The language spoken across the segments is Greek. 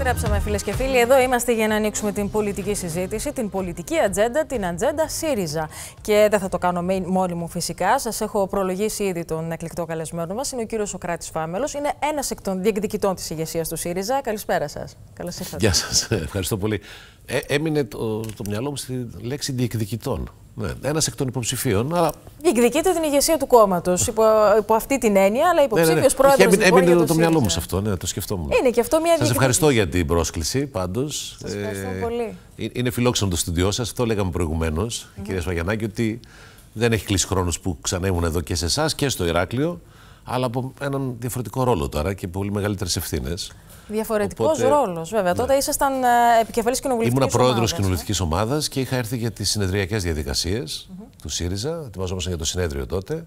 Επιστρέψαμε φίλες και φίλοι. Εδώ είμαστε για να ανοίξουμε την πολιτική συζήτηση, την πολιτική ατζέντα, την ατζέντα ΣΥΡΙΖΑ. Και δεν θα το κάνω μόνη μου φυσικά. Σας έχω προλογίσει ήδη τον εκλεκτό καλεσμένο μας. Είναι ο κύριος Σοκράτης Φάμελος. Είναι ένας εκ των διεκδικητών της ηγεσίας του ΣΥΡΙΖΑ. Καλησπέρα σας. Καλώς ήρθατε. Γεια σας. Ευχαριστώ πολύ. Ε, έμεινε το, το μυαλό μου στη λέξη διεκδικητών. Ναι, ένας εκ των υποψηφίων. Αλλά... Διεκδικείται την ηγεσία του κόμματος υπό, υπό αυτή την έννοια, αλλά υποψήφιο ναι, ναι, ναι. πρόεδρο. Λοιπόν έμεινε, έμεινε το, το μυαλό μου σε αυτό, ναι, το σκεφτόμουν. Είναι και αυτό μια Σας ευχαριστώ για την πρόσκληση πάντως. Σας ε, ευχαριστώ ε, πολύ. Ε, είναι φιλόξενο το στούντιό σας, αυτό λέγαμε προηγουμένως, mm. Ναι. κυρία Σφαγιανάκη, ότι δεν έχει κλείσει χρόνος που ξανέμουν εδώ και σε εσάς και στο Ηράκλειο, αλλά από έναν διαφορετικό ρόλο τώρα και πολύ μεγαλύτερες ευθύνες. Διαφορετικός ρόλος, βέβαια. Ναι. Τότε ήσασταν ε, επικεφαλής κοινοβουλευτικής ομάδα. Ήμουν πρόεδρο κοινοβουλευτικής ομάδας και είχα έρθει για τις συνεδριακές διαδικασίες του ΣΥΡΙΖΑ. Ετοιμαζόμασταν για το συνέδριο τότε.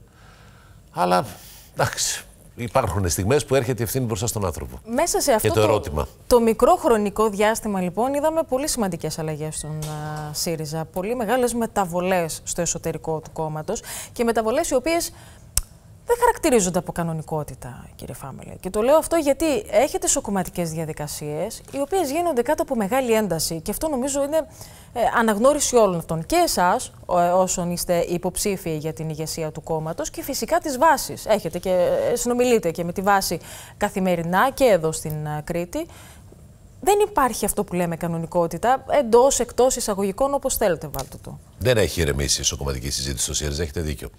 Αλλά εντάξει, Υπάρχουν στιγμές που έρχεται η ευθύνη μπροστά στον άνθρωπο. Μέσα σε αυτό το, το, ερώτημα. μικρό χρονικό διάστημα, λοιπόν, είδαμε πολύ σημαντικές αλλαγές στον ε, ΣΥΡΙΖΑ. Πολύ μεγάλες μεταβολές στο εσωτερικό του κόμματος και μεταβολές οι οποίες δεν χαρακτηρίζονται από κανονικότητα, κύριε Φάμελε. Και το λέω αυτό γιατί έχετε σοκοματικές διαδικασίες οι οποίες γίνονται κάτω από μεγάλη ένταση. Και αυτό νομίζω είναι ε, αναγνώριση όλων αυτών. Και εσάς, ε, όσων είστε υποψήφιοι για την ηγεσία του κόμματος, και φυσικά τις βάσεις. Έχετε και ε, συνομιλείτε και με τη βάση καθημερινά και εδώ στην ε, Κρήτη. Δεν υπάρχει αυτό που λέμε κανονικότητα εντός, εκτός εισαγωγικών, όπως θέλετε, βάλτε το. Δεν έχει ηρεμήσει η σοκομματική συζήτηση στο ΣΥΡΙΖΑ, έχετε δίκιο.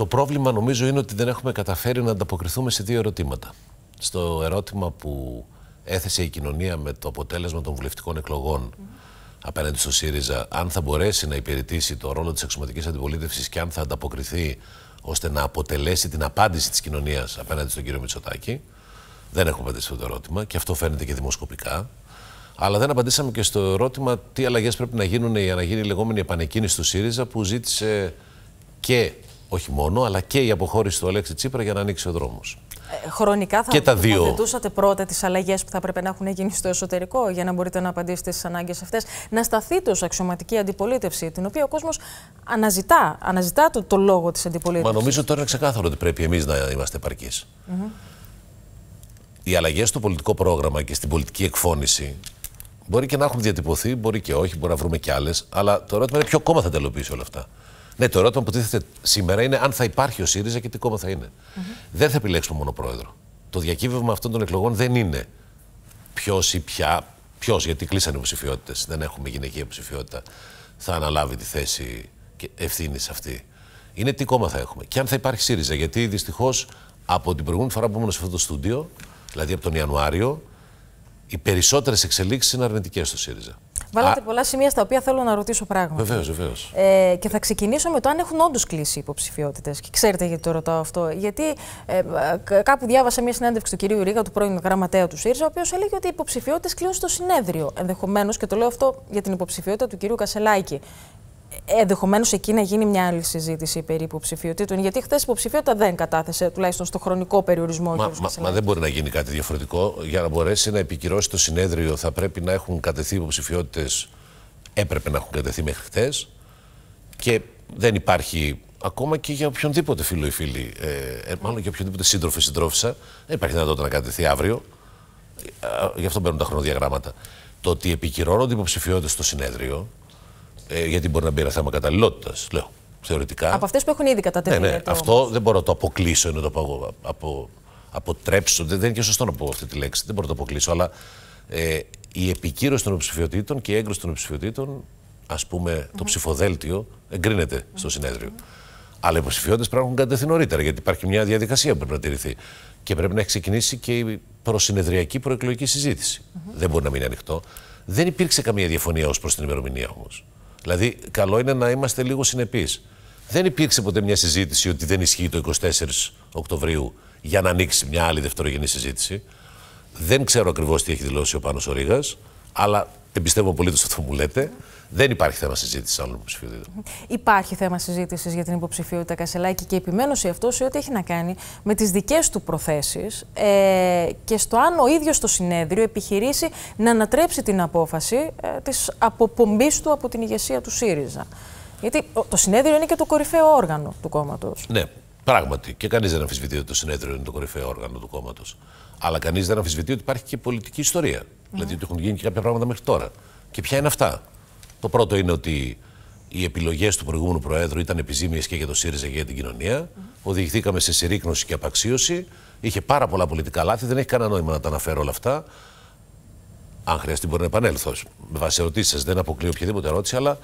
Το πρόβλημα νομίζω είναι ότι δεν έχουμε καταφέρει να ανταποκριθούμε σε δύο ερωτήματα. Στο ερώτημα που έθεσε η κοινωνία με το αποτέλεσμα των βουλευτικών εκλογών απέναντι στο ΣΥΡΙΖΑ, αν θα μπορέσει να υπηρετήσει το ρόλο της εξωματικής αντιπολίτευσης και αν θα ανταποκριθεί ώστε να αποτελέσει την απάντηση της κοινωνίας απέναντι στον κύριο Μητσοτάκη. Δεν έχουμε απαντήσει αυτό το ερώτημα και αυτό φαίνεται και δημοσκοπικά. Αλλά δεν απαντήσαμε και στο ερώτημα τι αλλαγές πρέπει να γίνουν για να γίνει η λεγόμενη επανεκκίνηση του ΣΥΡΙΖΑ που ζήτησε και όχι μόνο, αλλά και η αποχώρηση του Αλέξη Τσίπρα για να ανοίξει ο δρόμος. Ε, χρονικά θα και τα δύο. πρώτα τις αλλαγές που θα έπρεπε να έχουν γίνει στο εσωτερικό για να μπορείτε να απαντήσετε στις ανάγκες αυτές. Να σταθείτε ως αξιωματική αντιπολίτευση, την οποία ο κόσμος αναζητά, αναζητά το, το λόγο της αντιπολίτευσης. Μα νομίζω τώρα είναι ξεκάθαρο ότι πρέπει εμείς να είμαστε επαρκείς. Οι αλλαγές στο πολιτικό πρόγραμμα και στην πολιτική εκφώνηση μπορεί και να έχουν διατυπωθεί, μπορεί και όχι, μπορεί να βρούμε κι άλλες. Αλλά το ερώτημα είναι ποιο κόμμα θα τελοποιήσει όλα αυτά. Ναι, το ερώτημα που τίθεται σήμερα είναι αν θα υπάρχει ο ΣΥΡΙΖΑ και τι κόμμα θα είναι. Δεν θα επιλέξουμε μόνο πρόεδρο. Το διακύβευμα αυτών των εκλογών δεν είναι ποιος ή πια. Ποιος, γιατί κλείσανε οι υποψηφιότητες. Δεν έχουμε γυναικεία υποψηφιότητα. Θα αναλάβει τη θέση ευθύνης αυτή. Είναι τι κόμμα θα έχουμε. Και αν θα υπάρχει ΣΥΡΙΖΑ. Γιατί δυστυχώς από την προηγούμενη φορά που ήμουν σε αυτό το στούντιο, δηλαδή από τον Ιανουάριο, οι περισσότερες εξελίξεις είναι αρνητικές στο ΣΥΡΙΖΑ. Βάλατε πολλά σημεία στα οποία θέλω να ρωτήσω πράγματα. Βεβαίως, βεβαίως. Ε, και θα ξεκινήσω με το αν έχουν όντως κλείσει οι υποψηφιότητες. Και ξέρετε γιατί το ρωτάω αυτό. Γιατί ε, κάπου διάβασα μια συνέντευξη του κυρίου Ρίγα, του πρώην γραμματέα του ΣΥΡΙΖΑ, ο οποίος έλεγε ότι οι υποψηφιότητες κλείνουν στο συνέδριο. Ενδεχομένως, και το λέω αυτό για την υποψηφιότητα του κυρίου Κασελάκη ενδεχομένως εκεί να γίνει μια άλλη συζήτηση περί υποψηφιότητων. Γιατί χθες η υποψηφιότητα δεν κατάθεσε, τουλάχιστον στο χρονικό περιορισμό. Μα, μας, μα, δεν μπορεί να γίνει κάτι διαφορετικό. Για να μπορέσει να επικυρώσει το συνέδριο, θα πρέπει να έχουν κατεθεί υποψηφιότητες. Έπρεπε να έχουν κατεθεί μέχρι χθες. Και δεν υπάρχει ακόμα και για οποιονδήποτε φίλο ή φίλη, ε, ε, μάλλον για οποιονδήποτε σύντροφο ή συντρόφισσα, δεν υπάρχει δυνατότητα να κατεθεί αύριο. Ε, γι' αυτό μπαίνουν τα χρονοδιαγράμματα. Το ότι επικυρώνονται υποψηφιότητες στο συνέδριο ε, γιατί μπορεί να μπει ένα θέμα καταλληλότητας, λέω. Θεωρητικά. Από αυτές που έχουν ήδη κατατεθεί. Ναι, ναι. Αυτό δεν μπορώ να το αποκλείσω, να το πω από, αποτρέψω. Δεν, δεν είναι και σωστό να πω αυτή τη λέξη. Δεν μπορώ να το αποκλείσω. Αλλά ε, η επικύρωση των υποψηφιωτήτων και η έγκριση των υποψηφιωτήτων, ας πούμε, mm -hmm. το ψηφοδέλτιο, εγκρίνεται στο συνέδριο. Mm -hmm. Αλλά οι υποψηφιότητες πρέπει να έχουν κατατεθεί νωρίτερα, γιατί υπάρχει μια διαδικασία που πρέπει να τηρηθεί. Και πρέπει να έχει ξεκινήσει και η προσυνεδριακή προεκλογική συζήτηση. Mm -hmm. Δεν μπορεί να μείνει ανοιχτό. Δεν υπήρξε καμία διαφωνία ως προς την ημερομηνία όμως. Δηλαδή, καλό είναι να είμαστε λίγο συνεπείς. Δεν υπήρξε ποτέ μια συζήτηση ότι δεν ισχύει το 24 Οκτωβρίου για να ανοίξει μια άλλη δευτερογενή συζήτηση. Δεν ξέρω ακριβώς τι έχει δηλώσει ο Πάνος Ορίγας, αλλά εμπιστεύω πολύ το αυτό που μου λέτε. Δεν υπάρχει θέμα συζήτησης άλλων υποψηφιότητων. Υπάρχει θέμα συζήτησης για την υποψηφιότητα Κασελάκη και επιμένω σε αυτός σε ό,τι έχει να κάνει με τις δικές του προθέσεις ε, και στο αν ο ίδιος το συνέδριο επιχειρήσει να ανατρέψει την απόφαση ε, της αποπομπής του από την ηγεσία του ΣΥΡΙΖΑ. Γιατί το συνέδριο είναι και το κορυφαίο όργανο του κόμματος. Ναι, πράγματι. Και κανείς δεν αμφισβητεί ότι το συνέδριο είναι το κορυφαίο όργανο του κόμματος. Αλλά κανείς δεν αμφισβητεί ότι υπάρχει και πολιτική ιστορία. Mm. Δηλαδή ότι έχουν γίνει και κάποια πράγματα μέχρι τώρα. Και ποια είναι αυτά. Το πρώτο είναι ότι οι επιλογές του προηγούμενου Προέδρου ήταν επιζήμιες και για το ΣΥΡΙΖΑ και για την κοινωνία. Οδηγηθήκαμε σε συρρήκνωση και απαξίωση. Είχε πάρα πολλά πολιτικά λάθη. Δεν έχει κανένα νόημα να τα αναφέρω όλα αυτά. Αν χρειαστεί, μπορεί να επανέλθω. Με βάση ερωτήσει σα, δεν αποκλείω οποιαδήποτε ερώτηση, αλλά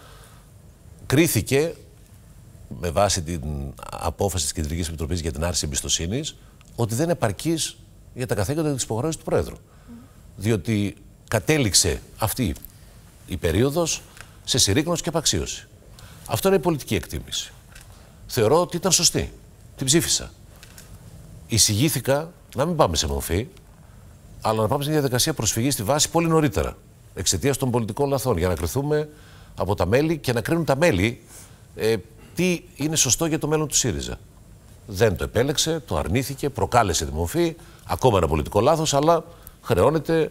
κρίθηκε με βάση την απόφαση της Κεντρικής Επιτροπής για την άρση εμπιστοσύνης ότι δεν επαρκή για τα καθήκοντα τη υποχρέωση του Προέδρου. Διότι κατέληξε αυτή η περίοδος σε συρρήκνωση και απαξίωση. Αυτό είναι η πολιτική εκτίμηση. Θεωρώ ότι ήταν σωστή. Την ψήφισα. Εισηγήθηκα να μην πάμε σε μορφή, αλλά να πάμε σε μια διαδικασία προσφυγής στη βάση πολύ νωρίτερα. Εξαιτίας των πολιτικών λαθών. Για να κρυθούμε από τα μέλη και να κρίνουν τα μέλη ε, τι είναι σωστό για το μέλλον του ΣΥΡΙΖΑ. Δεν το επέλεξε, το αρνήθηκε, προκάλεσε τη μορφή. Ακόμα ένα πολιτικό λάθος, αλλά χρεώνεται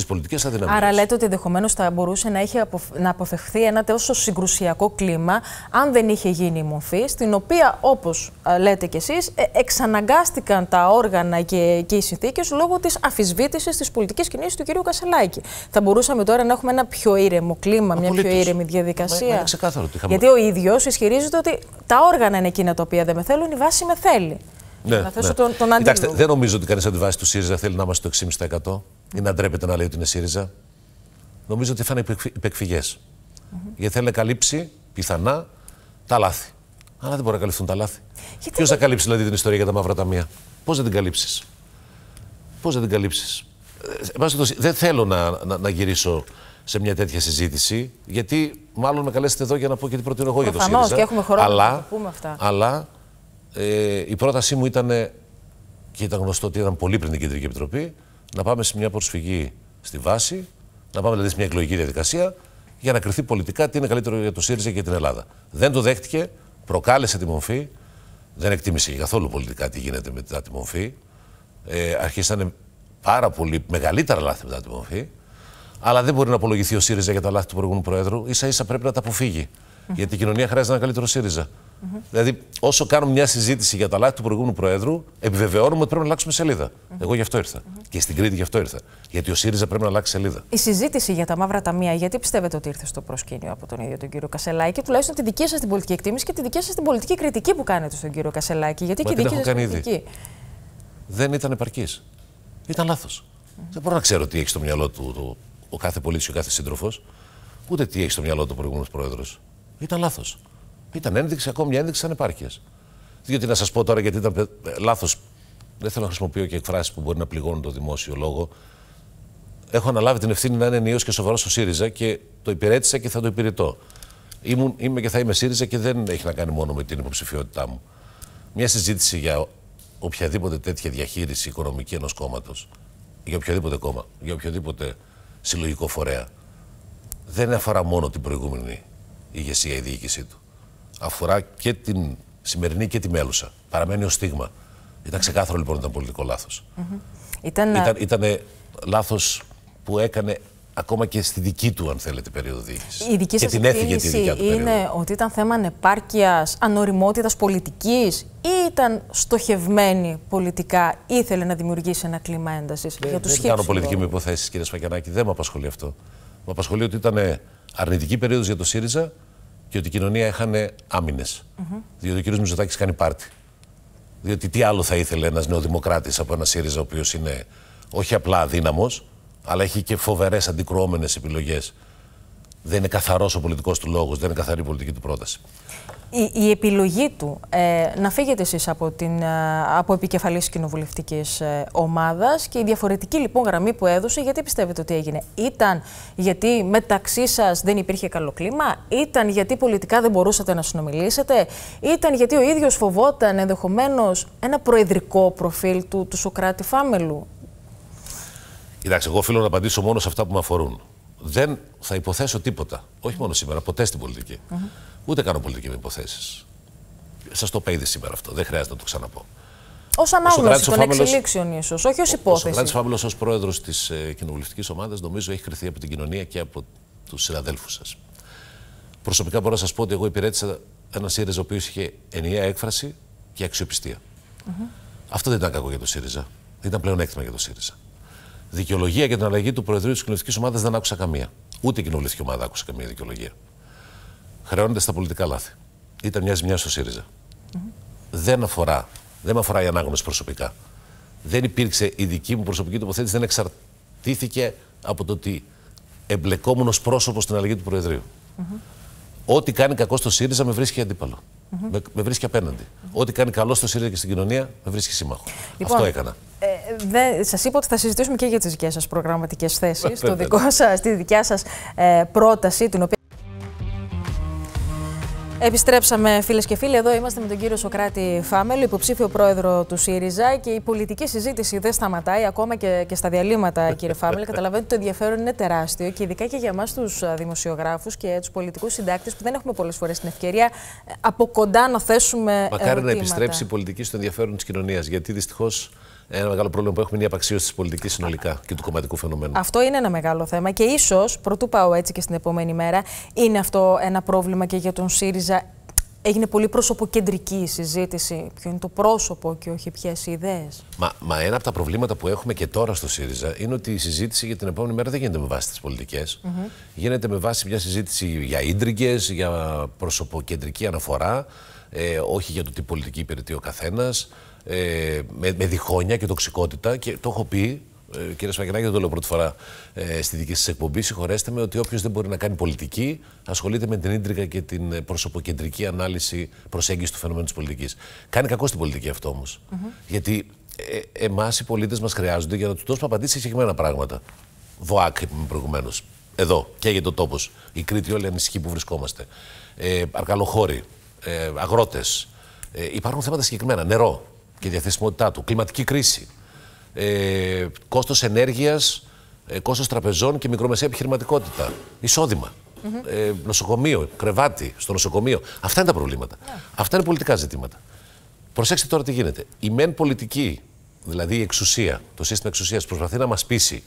στις πολιτικές αδυναμίες. Άρα, λέτε ότι ενδεχομένως θα μπορούσε να, έχει αποφ... να αποφευχθεί ένα τόσο συγκρουσιακό κλίμα, αν δεν είχε γίνει η μορφή, στην οποία, όπως ε, λέτε κι εσείς, ε, εξαναγκάστηκαν τα όργανα και, και οι συνθήκες λόγω της αφισβήτησης της πολιτικής κινήσης του κ. Κασελάκη. Θα μπορούσαμε τώρα να έχουμε ένα πιο ήρεμο κλίμα, Απολύτως. μια πιο ήρεμη διαδικασία. Μα, μα ξεκάθαρο, ότι είχαμε... Γιατί ο ίδιος ισχυρίζεται ότι τα όργανα είναι εκείνα τα οποία δεν με θέλουν, η βάση με θέλει. Ναι, να θέσω ναι. τον, τον Κοιτάξτε, δεν νομίζω ότι κανείς από τη βάση του ΣΥΡΙΖΑ θέλει να είμαστε το 6,5% ή να ντρέπεται να λέει ότι είναι ΣΥΡΙΖΑ. Νομίζω ότι θα είναι υπεκφυγέ. Mm -hmm. Γιατί θέλει να καλύψει πιθανά τα λάθη. Αλλά δεν μπορεί να καλυφθούν τα λάθη. Ποιο θα καλύψει δηλαδή την ιστορία για τα μαύρα ταμεία. Πώς θα την καλύψεις. Πώς θα την καλύψεις. Ε, δεν θέλω να, να, να γυρίσω σε μια τέτοια συζήτηση, γιατί μάλλον με καλέσετε εδώ για να πω και τι προτείνω εγώ για το ΣΥΡΙΖΑ. και έχουμε χρόνο αλλά, να πούμε αυτά. Αλλά ε, η πρότασή μου ήταν, και ήταν γνωστό ότι ήταν πολύ πριν την Κεντρική Επιτροπή, να πάμε σε μια προσφυγή στη βάση, να πάμε δηλαδή σε μια εκλογική διαδικασία για να κρυθεί πολιτικά τι είναι καλύτερο για το ΣΥΡΙΖΑ και για την Ελλάδα. Δεν το δέχτηκε, προκάλεσε τη μορφή, δεν εκτίμησε καθόλου πολιτικά τι γίνεται μετά τη μορφή. Ε, αρχίσανε πάρα πολύ μεγαλύτερα λάθη μετά τη μορφή. Αλλά δεν μπορεί να απολογηθεί ο ΣΥΡΙΖΑ για τα λάθη του προηγούμενου Προέδρου. σα ίσα πρέπει να τα αποφύγει. Γιατί η κοινωνία χρειάζεται ένα καλύτερο ΣΥΡΙΖΑ. Δηλαδή, όσο κάνουμε μια συζήτηση για τα λάθη του προηγούμενου Προέδρου, επιβεβαιώνουμε ότι πρέπει να αλλάξουμε σελίδα. Mm Εγώ γι' αυτό ήρθα. Και στην Κρήτη γι' αυτό ήρθα. Γιατί ο ΣΥΡΙΖΑ πρέπει να αλλάξει σελίδα. Η συζήτηση για τα μαύρα ταμεία, γιατί πιστεύετε ότι ήρθε στο προσκήνιο από τον ίδιο τον κύριο Κασελάκη, τουλάχιστον τη δική σας την πολιτική εκτίμηση και τη δική σας την πολιτική κριτική που κάνετε στον κύριο Κασελάκη. Γιατί Μα και η δική σα κριτική. Δεν ήταν επαρκής. Ήταν λάθος. Δεν μπορώ να ξέρω τι έχει στο μυαλό του το, ο κάθε πολίτης ο κάθε σύντροφος, ούτε τι έχει στο μυαλό του προηγούμενος Πρόεδρος. Ήταν λάθος. Ήταν ένδειξη, ακόμη μια ένδειξη ανεπάρκεια. Διότι να σας πω τώρα, γιατί ήταν ε, λάθος. Δεν θέλω να χρησιμοποιώ και εκφράσεις που μπορεί να πληγώνουν το δημόσιο λόγο. Έχω αναλάβει την ευθύνη να είναι ενίο και σοβαρός στο ΣΥΡΙΖΑ και το υπηρέτησα και θα το υπηρετώ. Ήμουν, είμαι και θα είμαι ΣΥΡΙΖΑ και δεν έχει να κάνει μόνο με την υποψηφιότητά μου. Μια συζήτηση για οποιαδήποτε τέτοια διαχείριση οικονομική ενός κόμματος, για οποιοδήποτε κόμμα, για οποιοδήποτε συλλογικό φορέα, δεν αφορά μόνο την προηγούμενη ηγεσία ή διοίκησή του αφορά και την σημερινή και τη μέλουσα. Παραμένει ως στίγμα. Ήταν ξεκάθαρο λοιπόν ότι ήταν πολιτικό λάθος. Mm ε, Ήταν ήτανε λάθος που έκανε ακόμα και στη δική του, αν θέλετε, περίοδο διοίκησης. Η δική σα εκτίμηση είναι ότι ήταν θέμα ανεπάρκειας, ανοριμότητας πολιτικής ή ήταν στοχευμένη πολιτικά, ήθελε να δημιουργήσει ένα κλίμα έντασης για τους Δεν κάνω πολιτική μου υποθέσεις, κύριε Σφακιανάκη, δεν με απασχολεί αυτό. Με απασχολεί ότι ήταν αρνητική περίοδος για το ΣΥΡΙΖΑ και ότι η κοινωνία έχανε Διότι ο κ. Μιζωτάκη κάνει πάρτι. Διότι τι άλλο θα ήθελε ένας νεοδημοκράτης από ένα ΣΥΡΙΖΑ ο οποίος είναι όχι απλά αδύναμος, αλλά έχει και φοβερές αντικρουόμενες επιλογές δεν είναι καθαρός ο πολιτικός του λόγος, δεν είναι καθαρή η πολιτική του πρόταση. Η, η επιλογή του ε, να φύγετε εσείς από, ε, από επικεφαλής κοινοβουλευτικής ε, ομάδας και η διαφορετική λοιπόν γραμμή που έδωσε, γιατί πιστεύετε ότι έγινε. Ήταν γιατί μεταξύ σας δεν υπήρχε καλό κλίμα, ήταν γιατί πολιτικά δεν μπορούσατε να συνομιλήσετε, ήταν γιατί ο ίδιος φοβόταν ενδεχομένως ένα προεδρικό προφίλ του, του Σοκράτη Φάμελου. Κοιτάξτε, εγώ οφείλω να απαντήσω μόνο σε αυτά που με αφορούν δεν θα υποθέσω τίποτα. Όχι μόνο σήμερα, ποτέ στην πολιτική. Ούτε κάνω πολιτική με υποθέσεις. Σας το είπα σήμερα αυτό. Δεν χρειάζεται να το ξαναπώ. Ως ανάγνωση των Φάμελος... εξελίξεων, ίσως, όχι ως υπόθεση. Ο Σοκράτη Φάμελος, ως πρόεδρος της ε, κοινοβουλευτικής ομάδας, νομίζω έχει κρυθεί από την κοινωνία και από τους συναδέλφους σας. Προσωπικά μπορώ να σας πω ότι εγώ υπηρέτησα ένα ΣΥΡΙΖΑ ο οποίος είχε ενιαία έκφραση και αξιοπιστία. Αυτό δεν ήταν κακό για το ΣΥΡΙΖΑ. Ήταν πλέον έκτημα για το ΣΥΡΙΖΑ δικαιολογία για την αλλαγή του Προεδρείου της Κοινοβουλευτικής Ομάδας δεν άκουσα καμία. Ούτε η Κοινοβουλευτική Ομάδα άκουσε καμία δικαιολογία. Χρεώνεται στα πολιτικά λάθη. Ήταν μια ζημιά στο ΣΥΡΙΖΑ. Δεν αφορά, δεν με αφορά η ανάγνωση προσωπικά. Δεν υπήρξε η δική μου προσωπική τοποθέτηση, δεν εξαρτήθηκε από το ότι εμπλεκόμουν ως πρόσωπος στην αλλαγή του Προεδρείου. Ό,τι κάνει κακό στο ΣΥΡΙΖΑ με βρίσκει αντίπαλο. με, με βρίσκει απέναντι. Ό,τι κάνει καλό στο ΣΥΡΙΖΑ και στην κοινωνία με βρίσκει σύμμαχο. Αυτό λοιπόν, έκανα. Ε, Σας είπα ότι θα συζητήσουμε και για τις δικές σας προγραμματικές θέσεις, τη δικιά σας ε, πρόταση, την οποία. Επιστρέψαμε φίλες και φίλοι, εδώ είμαστε με τον κύριο Σοκράτη Φάμελο, υποψήφιο πρόεδρο του ΣΥΡΙΖΑ και η πολιτική συζήτηση δεν σταματάει ακόμα και, και στα διαλύματα κύριε Φάμελο. Καταλαβαίνετε ότι το ενδιαφέρον είναι τεράστιο και ειδικά και για εμάς τους δημοσιογράφους και τους πολιτικούς συντάκτες που δεν έχουμε πολλές φορές την ευκαιρία ε, από κοντά να θέσουμε Μακάρι να επιστρέψει η πολιτική στο ενδιαφέρον της κοινωνίας, γιατί δυστυχώς ένα μεγάλο πρόβλημα που έχουμε είναι η απαξίωση της πολιτικής συνολικά και του κομματικού φαινομένου. Αυτό είναι ένα μεγάλο θέμα και ίσως, πρωτού πάω έτσι και στην επόμενη μέρα, είναι αυτό ένα πρόβλημα και για τον ΣΥΡΙΖΑ. Έγινε πολύ προσωποκεντρική η συζήτηση. Ποιο είναι το πρόσωπο και όχι ποιες οι ιδέες. Μα, μα ένα από τα προβλήματα που έχουμε και τώρα στο ΣΥΡΙΖΑ είναι ότι η συζήτηση για την επόμενη μέρα δεν γίνεται με βάση τις πολιτικές. Γίνεται με βάση μια συζήτηση για ίντριγκες, για προσωποκεντρική αναφορά, ε, όχι για το τι πολιτική υπηρετεί ο καθένας ε, με, με διχόνοια και τοξικότητα και το έχω πει ε, κύριε Σφακενάκη, δεν το λέω πρώτη φορά ε, στη δική σας εκπομπή. Συγχωρέστε με ότι όποιος δεν μπορεί να κάνει πολιτική ασχολείται με την ίντρικα και την ε, προσωποκεντρική ανάλυση προσέγγιση του φαινομένου της πολιτικής. Κάνει κακό στην πολιτική αυτό όμως. Γιατί ε, εμάς οι πολίτες μας χρειάζονται για να τους δώσουμε απαντήσεις συγκεκριμένα πράγματα. ΒΟΑΚ είπαμε προηγουμένως. Εδώ, καίγεται ο τόπος. Η Κρήτη, όλη η ανησυχή που βρισκόμαστε. Ε, αρκαλοχώροι, ε, αγρότες. υπάρχουν θέματα συγκεκριμένα. Νερό και διαθεσιμότητά του, κλιματική κρίση, ε, κόστος ενέργειας, ε, κόστος τραπεζών και μικρομεσαία επιχειρηματικότητα, ε, νοσοκομείο, κρεβάτι στο νοσοκομείο. Αυτά είναι τα προβλήματα. Yeah. Ναι. Αυτά είναι πολιτικά ζητήματα. Προσέξτε τώρα τι γίνεται. Η μεν πολιτική, δηλαδή η εξουσία, το σύστημα εξουσίας, προσπαθεί να μας πείσει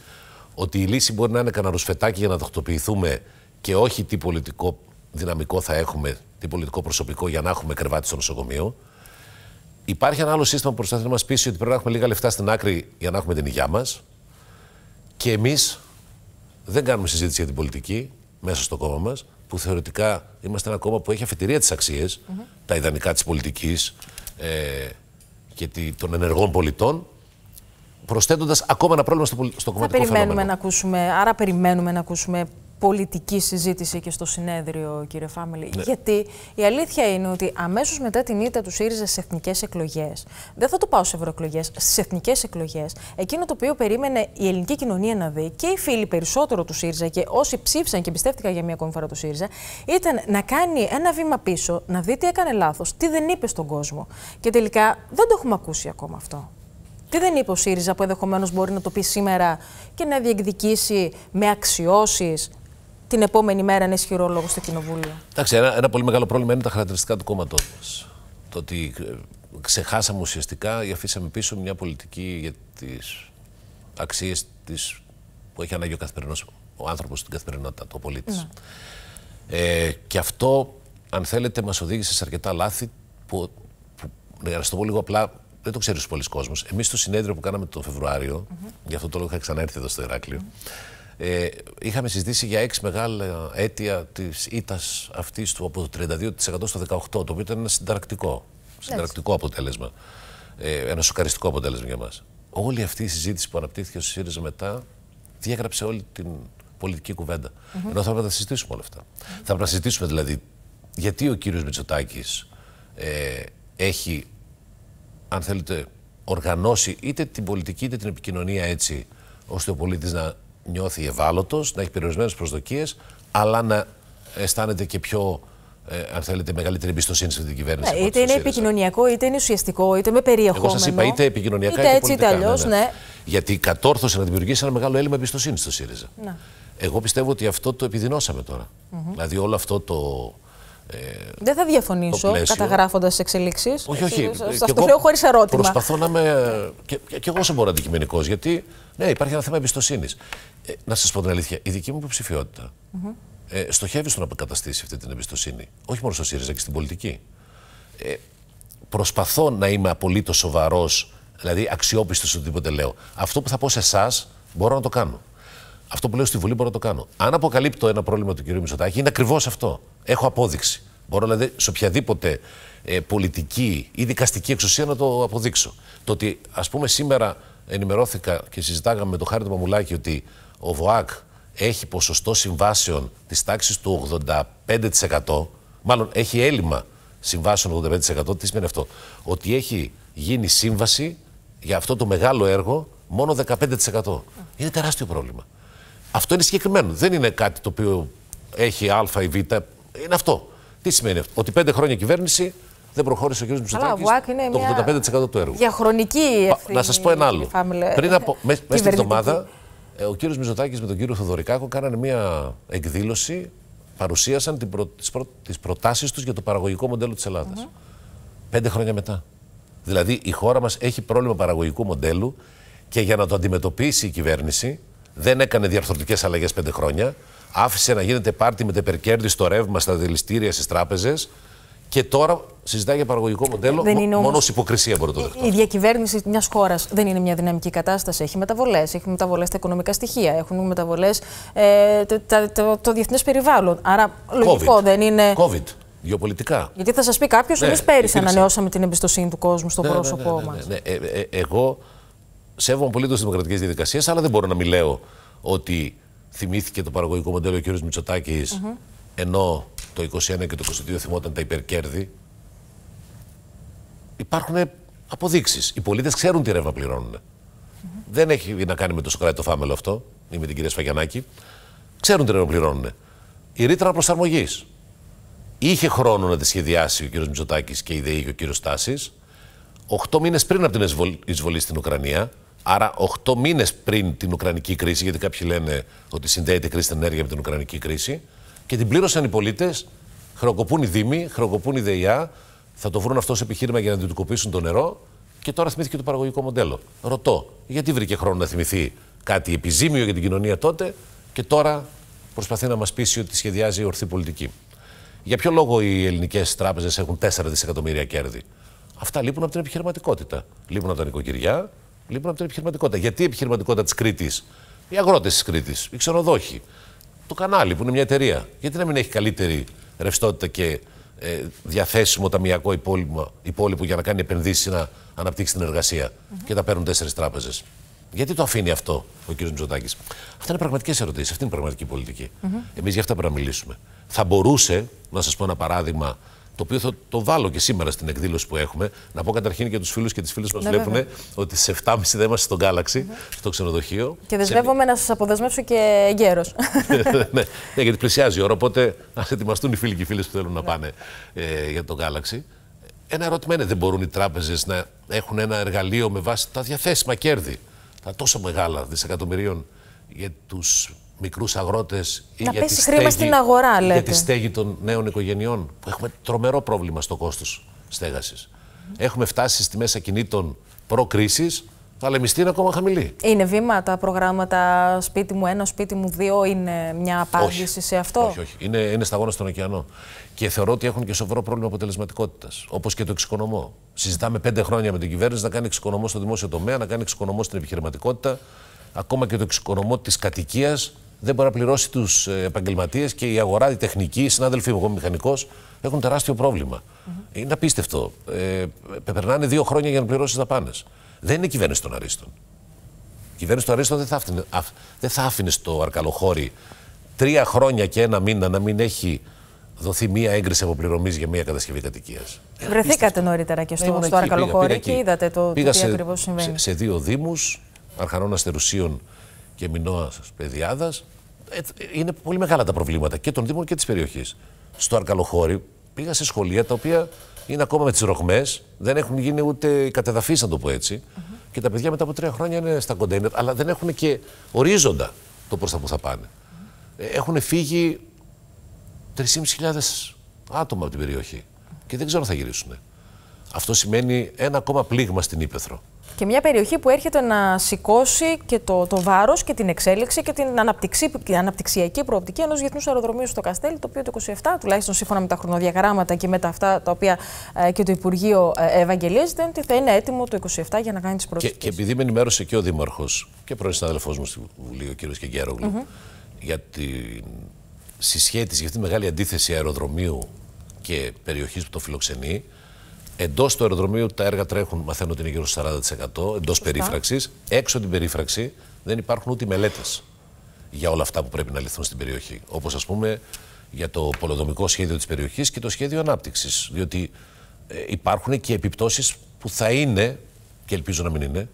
ότι η λύση μπορεί να είναι κανένα ρουσφετάκι για να δοκτοποιηθούμε και όχι τι πολιτικό δυναμικό θα έχουμε, τι πολιτικό προσωπικό για να έχουμε κρεβάτι στο νοσοκομείο. Υπάρχει ένα άλλο σύστημα που προσπαθεί να μας πείσει ότι πρέπει να έχουμε λίγα λεφτά στην άκρη για να έχουμε την υγειά μας. Και εμείς δεν κάνουμε συζήτηση για την πολιτική μέσα στο κόμμα μας, που θεωρητικά είμαστε ένα κόμμα που έχει αφετηρία τις αξίες, τα ιδανικά της πολιτικής ε, και τη, των ενεργών πολιτών, προσθέτοντας ακόμα ένα πρόβλημα στο, στο κομματικό Θα περιμένουμε να ακούσουμε, άρα περιμένουμε να ακούσουμε πολιτική συζήτηση και στο συνέδριο, κύριε Φάμελη. Ναι. Γιατί η αλήθεια είναι ότι αμέσως μετά την ήττα του ΣΥΡΙΖΑ στις εθνικές εκλογές, δεν θα το πάω σε ευρωεκλογές, στις εθνικές εκλογές, εκείνο το οποίο περίμενε η ελληνική κοινωνία να δει και οι φίλοι περισσότερο του ΣΥΡΙΖΑ και όσοι ψήφισαν και πιστεύτηκαν για μία ακόμη φορά του ΣΥΡΙΖΑ, ήταν να κάνει ένα βήμα πίσω, να δει τι έκανε λάθος, τι δεν είπε στον κόσμο. Και τελικά δεν το έχουμε ακούσει ακόμα αυτό. Τι δεν είπε ο ΣΥΡΙΖΑ που ενδεχομένως μπορεί να το πει σήμερα και να διεκδικήσει με αξιώσεις, την επόμενη μέρα είναι ισχυρό λόγο στο Κοινοβούλιο. Εντάξει, ένα, ένα πολύ μεγάλο πρόβλημα είναι τα χαρακτηριστικά του κόμματός μας. Το ότι ε, ξεχάσαμε ουσιαστικά ή αφήσαμε πίσω μια πολιτική για τις αξίες της... που έχει ανάγκη ο, καθημερινός ο άνθρωπος στην καθημερινότητα, το πολίτης. Ναι. Ε, και αυτό, αν θέλετε, μας οδήγησε σε αρκετά λάθη που, που να το πω λίγο απλά, δεν το ξέρει πολλοί κόσμο. Εμείς στο συνέδριο που κάναμε τον Φεβρουάριο, mm γι' αυτό το λόγο είχα ξαναέρθει εδώ στο Ηράκλειο. Ε, είχαμε συζητήσει για έξι μεγάλα αίτια της ήττας αυτής του από το 32% στο 18%, το οποίο ήταν ένα συνταρακτικό, συνταρακτικό αποτέλεσμα. Ε, ένα σοκαριστικό αποτέλεσμα για μας. Όλη αυτή η συζήτηση που αναπτύχθηκε στο ΣΥΡΙΖΑ μετά διέγραψε όλη την πολιτική κουβέντα. Mm Ενώ θα πρέπει να τα συζητήσουμε όλα αυτά. Θα πρέπει να συζητήσουμε δηλαδή γιατί ο κύριος Μητσοτάκης ε, έχει, αν θέλετε, οργανώσει είτε την πολιτική είτε την επικοινωνία έτσι ώστε ο πολίτης να νιώθει ευάλωτος, να έχει περιορισμένες προσδοκίες, αλλά να αισθάνεται και πιο ε, αν θέλετε, μεγαλύτερη εμπιστοσύνη στην κυβέρνηση. Ναι, είτε είναι επικοινωνιακό, είτε είναι ουσιαστικό, είτε με περιεχόμενο. Εγώ σας είπα, είτε επικοινωνιακά είτε, είτε έτσι, πολιτικά. Είτε αλλιώς, ναι, ναι. ναι. Γιατί κατόρθωσε να δημιουργήσει ένα μεγάλο έλλειμμα εμπιστοσύνης στο ΣΥΡΙΖΑ. Ναι. Εγώ πιστεύω ότι αυτό το επιδεινώσαμε τώρα. Mm Δηλαδή, όλο αυτό το ε, Δεν θα διαφωνήσω καταγράφοντας τις εξελίξεις. Όχι, όχι. Σα το λέω χωρίς ερώτημα. Προσπαθώ να είμαι. και, εγώ σε μπορώ αντικειμενικός, γιατί ναι, υπάρχει ένα θέμα εμπιστοσύνης. Ε, να σας πω την αλήθεια, η δική μου υποψηφιότητα mm -hmm. ε, στοχεύει στο να αποκαταστήσει αυτή την εμπιστοσύνη. Όχι μόνο στο ΣΥΡΙΖΑ και στην πολιτική. Ε, προσπαθώ να είμαι απολύτως σοβαρός, δηλαδή αξιόπιστος σε οτιδήποτε λέω. Αυτό που θα πω σε εσάς μπορώ να το κάνω. Αυτό που λέω στη Βουλή μπορώ να το κάνω. Αν αποκαλύπτω ένα πρόβλημα του κ. Μητσοτάκη, είναι ακριβώς αυτό. Έχω απόδειξη. Μπορώ δηλαδή σε οποιαδήποτε ε, πολιτική ή δικαστική εξουσία να το αποδείξω. Το ότι ας πούμε σήμερα ενημερώθηκα και συζητάγαμε με τον Χάρη του Μαμουλάκη ότι ο ΒΟΑΚ έχει ποσοστό συμβάσεων της τάξης του 85%. Μάλλον έχει έλλειμμα συμβάσεων 85%. Τι σημαίνει αυτό, Ότι έχει γίνει σύμβαση για αυτό το μεγάλο έργο μόνο 15%. Είναι τεράστιο πρόβλημα. Αυτό είναι συγκεκριμένο. Δεν είναι κάτι το οποίο έχει Α ή Β. Είναι αυτό. Τι σημαίνει αυτό. Ότι πέντε χρόνια κυβέρνηση δεν προχώρησε ο κ. Μητσοτάκη το 85% του έργου. Για χρονική ευθύνη. Να σας πω ένα άλλο. Φάμιλε... Πριν από. μέσα στην εβδομάδα, ε, ο κ. Μητσοτάκης με τον κ. Θεοδωρικάκο κάνανε μία εκδήλωση. Παρουσίασαν τι τις προτάσεις τους για το παραγωγικό μοντέλο της Ελλάδας. Πέντε χρόνια μετά. Δηλαδή η χώρα μας έχει πρόβλημα παραγωγικού μοντέλου και για να το αντιμετωπίσει η κυβέρνηση δεν έκανε διαρθρωτικές αλλαγές πέντε χρόνια. Άφησε να γίνεται πάρτι με τεπερκέρδη στο ρεύμα, στα δηληστήρια, στις τράπεζες. Και τώρα συζητάει για παραγωγικό μοντέλο. Δεν Μόνο ως υποκρισία μπορεί να το δεχτώ. Η διακυβέρνηση μιας χώρας δεν είναι μια δυναμική κατάσταση. Έχει μεταβολές. Έχουν μεταβολέ τα οικονομικά στοιχεία. Έχουν μεταβολές ε, το, το, το, το διεθνές περιβάλλον. Άρα λογικό COVID. δεν είναι. COVID. Γεωπολιτικά. Γιατί θα σας πει κάποιος, ναι, εμείς πέρυσι ανανεώσαμε την εμπιστοσύνη του κόσμου στο ναι, ναι πρόσωπό ναι, ναι μας. Ναι. Ε, ε, ε, εγώ σέβομαι πολύ τις δημοκρατικές διαδικασίες, αλλά δεν μπορώ να μην λέω ότι θυμήθηκε το παραγωγικό μοντέλο ο κ. μητσοτακη ενώ το 21 και το 22 θυμόταν τα υπερκέρδη. Υπάρχουν αποδείξεις. Οι πολίτες ξέρουν τι ρεύμα πληρώνουν. Δεν έχει να κάνει με το Σοκράτη Φάμελο αυτό ή με την κυρία Σφαγιανάκη. Ξέρουν τι ρεύμα πληρώνουν. Η ρήτρα προσαρμογής. Είχε χρόνο να τη σχεδιάσει ο κ. Μητσοτάκης και η ΔΕΗ και ο κ. Στάση. Οχτώ μήνες πριν από την εισβολή στην Ουκρανία, Άρα, 8 μήνες πριν την Ουκρανική κρίση, γιατί κάποιοι λένε ότι συνδέεται η κρίση στην ενέργεια με την Ουκρανική κρίση, και την πλήρωσαν οι πολίτες, χρεοκοπούν οι Δήμοι, χρεοκοπούν οι ΔΕΙΑ, θα το βρουν αυτό σε επιχείρημα για να ιδιωτικοποιήσουν το νερό. Και τώρα θυμήθηκε το παραγωγικό μοντέλο. Ρωτώ, γιατί βρήκε χρόνο να θυμηθεί κάτι επιζήμιο για την κοινωνία τότε και τώρα προσπαθεί να μας πείσει ότι σχεδιάζει η ορθή πολιτική. Για ποιο λόγο οι ελληνικές τράπεζες έχουν 4 δισεκατομμύρια κέρδη. Αυτά λείπουν από την επιχειρηματικότητα. Λείπουν από τα νοικοκυριά, Λείπουν από την επιχειρηματικότητα. Γιατί η επιχειρηματικότητα της Κρήτης, οι αγρότες της Κρήτης, οι ξενοδόχοι, το κανάλι που είναι μια εταιρεία, γιατί να μην έχει καλύτερη ρευστότητα και ε, διαθέσιμο ταμιακό υπόλοιπο, υπόλοιπο για να κάνει επενδύσεις να αναπτύξει την εργασία και τα παίρνουν τέσσερις τράπεζες. Γιατί το αφήνει αυτό ο κ. Μητσοτάκης. Αυτά είναι πραγματικές ερωτήσεις. Αυτή είναι η πραγματική πολιτική. Mm -hmm. Εμεί γι' αυτό πρέπει να μιλήσουμε. Θα μπορούσε, να σας πω ένα παράδειγμα, το οποίο θα το βάλω και σήμερα στην εκδήλωση που έχουμε. Να πω καταρχήν και τους φίλους και τις φίλες που ναι, μας βλέπουν ότι στι 7.30 θα είμαστε στον Galaxy, ναι. στο ξενοδοχείο. Και δεσμεύομαι σε... να σας αποδεσμεύσω και γέρο. ναι, ναι, γιατί πλησιάζει η ώρα, οπότε α ετοιμαστούν οι φίλοι και οι φίλες που θέλουν να ναι. πάνε ε, για τον Γκάλαξη. Ένα ερώτημα είναι, δεν μπορούν οι τράπεζες να έχουν ένα εργαλείο με βάση τα διαθέσιμα κέρδη, τα τόσο μεγάλα δισεκατομμυρίων για τους μικρούς αγρότες ή για πέσει τη στην αγορά, λέτε. Για τη στέγη των νέων οικογενειών. που Έχουμε τρομερό πρόβλημα στο κόστος στέγασης. Έχουμε φτάσει στη μέσα κινήτων προ-κρίση, αλλά η μισθή είναι ακόμα χαμηλή. Είναι βήμα τα προγράμματα σπίτι μου ένα, σπίτι μου δύο, είναι μια απάντηση σε αυτό. Όχι, όχι. Είναι, είναι σταγόνα στον ωκεανό. Και θεωρώ ότι έχουν και σοβαρό πρόβλημα αποτελεσματικότητας. Όπως και το εξοικονομώ. Συζητάμε πέντε χρόνια με την κυβέρνηση να κάνει εξοικονομώ στο δημόσιο τομέα, να κάνει εξοικονομώ στην επιχειρηματικότητα. Ακόμα και το εξοικονομώ της κατοικίας δεν μπορεί να πληρώσει τους ε, επαγγελματίες και η αγορά, η τεχνική, οι συνάδελφοί μου, εγώ μηχανικός, έχουν τεράστιο πρόβλημα. Mm -hmm. Είναι απίστευτο. Ε, περνάνε δύο χρόνια για να πληρώσεις δαπάνες. Δεν είναι κυβέρνηση των Αρίστων. Η κυβέρνηση των Αρίστων δεν θα, άφηνε, δεν θα άφηνε στο αρκαλοχώρι τρία χρόνια και ένα μήνα να μην έχει δοθεί μία έγκριση αποπληρωμής για μία κατασκευή κατοικίας. Ε, Βρεθήκατε νωρίτερα και ναι, στο, Αρκαλοχώρι και είδατε το, τι ακριβώς συμβαίνει. Σε, σε δύο Δήμους, Αρχανών Αστερουσίων και Μινώας Παιδιάδας, ε, είναι πολύ μεγάλα τα προβλήματα και των Δήμων και της περιοχής. Στο Αρκαλοχώρι πήγα σε σχολεία τα οποία είναι ακόμα με τις ρογμές, δεν έχουν γίνει ούτε κατεδαφεί, να το πω έτσι και τα παιδιά μετά από τρία χρόνια είναι στα κοντέινερ αλλά δεν έχουν και ορίζοντα το προς τα που θα πάνε. Mm -hmm. Έχουν φύγει 3.500 άτομα από την περιοχή και δεν ξέρω αν θα γυρίσουν. Αυτό σημαίνει ένα ακόμα πλήγμα στην Ήπεθρο. Και μια περιοχή που έρχεται να σηκώσει και το, το βάρος και την εξέλιξη και την αναπτυξη, αναπτυξιακή προοπτική ενός διεθνούς αεροδρομίου στο Καστέλι, το οποίο το 27, τουλάχιστον σύμφωνα με τα χρονοδιαγράμματα και με τα αυτά τα οποία ε, και το Υπουργείο ε, ευαγγελίζεται, ότι θα είναι έτοιμο το 27 για να κάνει τις προοπτικέ. Και, και επειδή με ενημέρωσε και ο Δήμαρχος και πρώην συναδελφό μου στη Βουλή, ο κ. Κεγκέρογλου, mm -hmm. για τη συσχέτιση, για αυτή τη μεγάλη αντίθεση αεροδρομίου και περιοχής που το φιλοξενεί. Εντός του αεροδρομίου τα έργα τρέχουν, μαθαίνω ότι είναι γύρω στο 40% εντό περίφραξης. Έξω την περίφραξη δεν υπάρχουν ούτε μελέτες για όλα αυτά που πρέπει να λυθούν στην περιοχή. Όπως ας πούμε για το πολεοδομικό σχέδιο της περιοχής και το σχέδιο ανάπτυξης. Διότι ε, υπάρχουν και επιπτώσεις που θα είναι, και ελπίζω να μην είναι,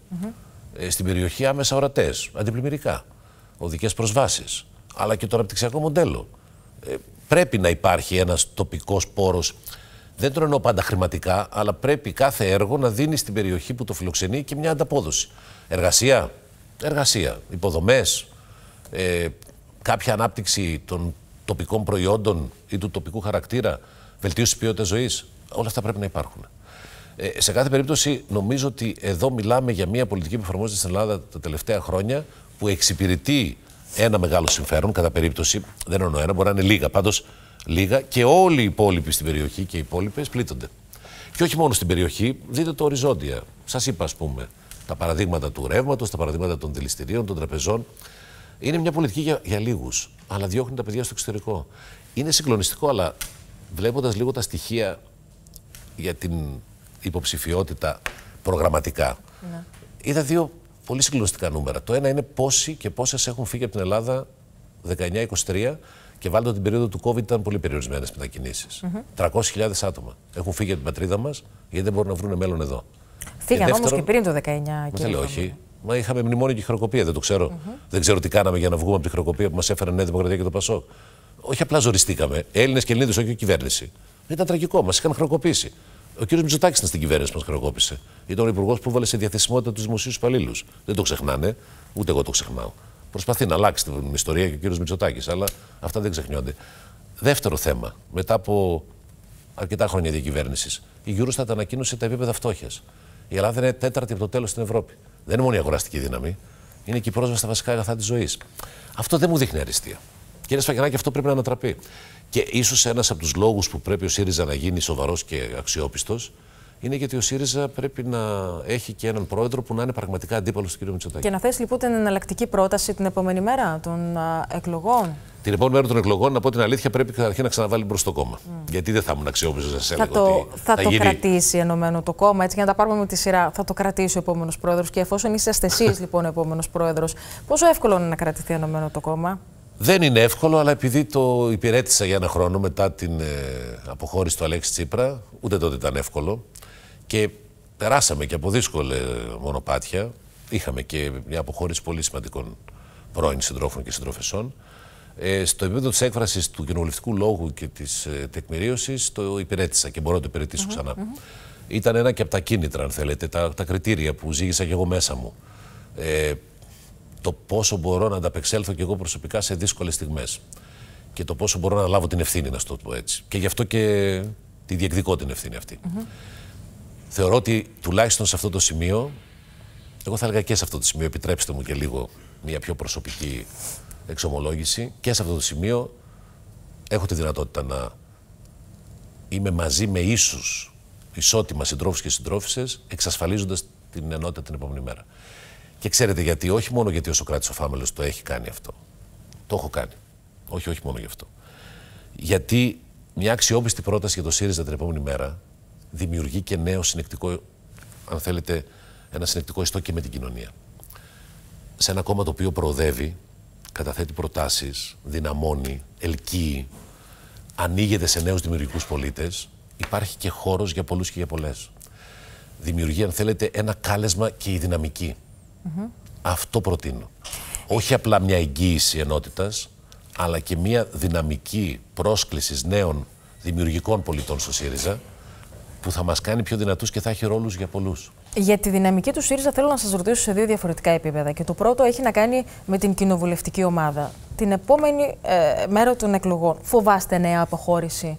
ε, στην περιοχή άμεσα ορατές, αντιπλημμυρικά, οδικές προσβάσεις, αλλά και το αναπτυξιακό μοντέλο. Ε, πρέπει να υπάρχει ένας τοπικός πόρος δεν τον εννοώ πάντα χρηματικά, αλλά πρέπει κάθε έργο να δίνει στην περιοχή που το φιλοξενεί και μια ανταπόδοση. Εργασία, εργασία, υποδομές, ε, κάποια ανάπτυξη των τοπικών προϊόντων ή του τοπικού χαρακτήρα, βελτίωση ποιότητας ζωής. Όλα αυτά πρέπει να υπάρχουν. Ε, σε κάθε περίπτωση, νομίζω ότι εδώ μιλάμε για μια πολιτική που εφαρμόζεται στην Ελλάδα τα τελευταία χρόνια που εξυπηρετεί ένα μεγάλο συμφέρον, κατά περίπτωση. Δεν εννοώ ένα, μπορεί να είναι λίγα. Πάντως, λίγα και όλοι οι υπόλοιποι στην περιοχή και οι υπόλοιπες πλήττονται. Και όχι μόνο στην περιοχή, δείτε το οριζόντια. Σας είπα, ας πούμε, τα παραδείγματα του ρεύματος, τα παραδείγματα των δηληστηρίων, των τραπεζών. Είναι μια πολιτική για, για λίγους, αλλά διώχνει τα παιδιά στο εξωτερικό. Είναι συγκλονιστικό, αλλά βλέποντας λίγο τα στοιχεία για την υποψηφιότητα προγραμματικά, ναι. είδα δύο πολύ συγκλονιστικά νούμερα. Το ένα είναι πόσοι και πόσες έχουν φύγει από την Ελλάδα 19-23 και βάλτε την περίοδο του COVID ήταν πολύ περιορισμένες μετακινήσεις. Mm -hmm. 300.000 άτομα έχουν φύγει από την πατρίδα μας γιατί δεν μπορούν να βρουν μέλλον εδώ. Φύγανε όμω και πριν το 19. Μα όχι. Μα είχαμε μνημόνιο και χροκοπία, δεν το ξέρω. Mm -hmm. Δεν ξέρω τι κάναμε για να βγούμε από τη χροκοπία που μας έφεραν η Νέα Δημοκρατία και το Πασόκ. Όχι απλά ζοριστήκαμε. Έλληνες και Ελληνίδες, όχι η κυβέρνηση. Ήταν τραγικό, μας είχαν χρεοκοπήσει. Ο κ. Μητσοτάκης ήταν στην κυβέρνηση που μας χρεοκόπησε. Ήταν ο υπουργός που βάλε σε διαθεσιμότητα τους δημοσίους υπαλλήλους. Δεν το ξεχνάνε, ούτε εγώ το ξεχνάω. Προσπαθεί να αλλάξει την ιστορία και ο κύριος Μητσοτάκης, αλλά αυτά δεν ξεχνιόνται. Δεύτερο θέμα, μετά από αρκετά χρόνια διακυβέρνησης, η Eurostat ανακοίνωσε τα επίπεδα φτώχειας. Η Ελλάδα είναι τέταρτη από το τέλος στην Ευρώπη. Δεν είναι μόνο η αγοραστική δύναμη, είναι και η πρόσβαση στα βασικά αγαθά της ζωής. Αυτό δεν μου δείχνει αριστεία. Κύριε Σφαγιανάκη, αυτό πρέπει να ανατραπεί. Και ίσως ένας από τους λόγους που πρέπει ο ΣΥΡΙΖΑ να γίνει σοβαρός και αξιόπιστος είναι γιατί ο ΣΥΡΙΖΑ πρέπει να έχει και έναν πρόεδρο που να είναι πραγματικά αντίπαλος του κ. Μητσοτάκη. Και να θέσει λοιπόν την εναλλακτική πρόταση την επόμενη μέρα των α, εκλογών. Την επόμενη μέρα των εκλογών, να πω την αλήθεια, πρέπει καταρχήν να ξαναβάλει μπρος το κόμμα. Mm. Γιατί δεν θα ήμουν αξιόπιστος να σε έλεγα. Θα το, ότι θα θα το κρατήσει ενωμένο το κόμμα, έτσι, για να τα πάρουμε με τη σειρά. Θα το κρατήσει ο επόμενος πρόεδρος. Και εφόσον είσαστε εσείς λοιπόν ο επόμενος πρόεδρος, πόσο εύκολο είναι να κρατηθεί ενωμένο το κόμμα. Δεν είναι εύκολο, αλλά επειδή το υπηρέτησα για ένα χρόνο μετά την ε, αποχώρηση του Αλέξη Τσίπρα, ούτε τότε ήταν εύκολο. Και περάσαμε και από δύσκολα μονοπάτια. Είχαμε και μια αποχώρηση πολύ σημαντικών πρώην συντρόφων και συντροφεσών. Ε, στο επίπεδο της έκφρασης του κοινοβουλευτικού λόγου και της ε, τεκμηρίωσης το υπηρέτησα και μπορώ να το υπηρετησω ξανά. Ήταν ένα και από τα κίνητρα, αν θέλετε, τα, τα κριτήρια που ζήγησα και εγώ μέσα μου. Ε, το πόσο μπορώ να ανταπεξέλθω και εγώ προσωπικά σε δύσκολες στιγμές. Και το πόσο μπορώ να λάβω την ευθύνη, να στο πω έτσι. Και γι' αυτό και τη διεκδικώ την ευθύνη αυτή θεωρώ ότι τουλάχιστον σε αυτό το σημείο, εγώ θα έλεγα και σε αυτό το σημείο, επιτρέψτε μου και λίγο μια πιο προσωπική εξομολόγηση, και σε αυτό το σημείο έχω τη δυνατότητα να είμαι μαζί με ίσους ισότιμα συντρόφους και συντρόφισσες, εξασφαλίζοντας την ενότητα την επόμενη μέρα. Και ξέρετε γιατί, όχι μόνο γιατί ο Σοκράτης ο Φάμελος το έχει κάνει αυτό. Το έχω κάνει. Όχι, όχι μόνο γι' αυτό. Γιατί μια αξιόπιστη πρόταση για το ΣΥΡΙΖΑ την επόμενη μέρα, δημιουργεί και νέο συνεκτικό, αν θέλετε, ένα συνεκτικό ιστό και με την κοινωνία. Σε ένα κόμμα το οποίο προοδεύει, καταθέτει προτάσεις, δυναμώνει, ελκύει, ανοίγεται σε νέους δημιουργικούς πολίτες, υπάρχει και χώρος για πολλούς και για πολλές. Δημιουργεί, αν θέλετε, ένα κάλεσμα και η δυναμική. Αυτό προτείνω. Όχι απλά μια εγγύηση ενότητας, αλλά και μια δυναμική πρόσκλησης νέων δημιουργικών πολιτών στο ΣΥΡΙΖΑ, που θα μας κάνει πιο δυνατούς και θα έχει ρόλους για πολλούς. Για τη δυναμική του ΣΥΡΙΖΑ θέλω να σας ρωτήσω σε δύο διαφορετικά επίπεδα. Και το πρώτο έχει να κάνει με την κοινοβουλευτική ομάδα. Την επόμενη ε, μέρα των εκλογών, φοβάστε νέα αποχώρηση